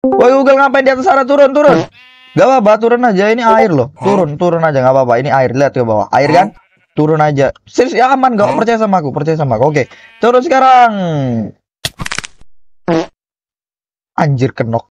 Woi Google ngapain di atas sana turun turun. Gak apa-apa turun aja ini air loh. Oh. Turun turun aja nggak apa-apa ini air lihat ke bawah. Air kan? Oh. Turun aja. Serius ya aman gak hmm. percaya sama aku percaya sama aku. Oke turun sekarang. Anjir kenok.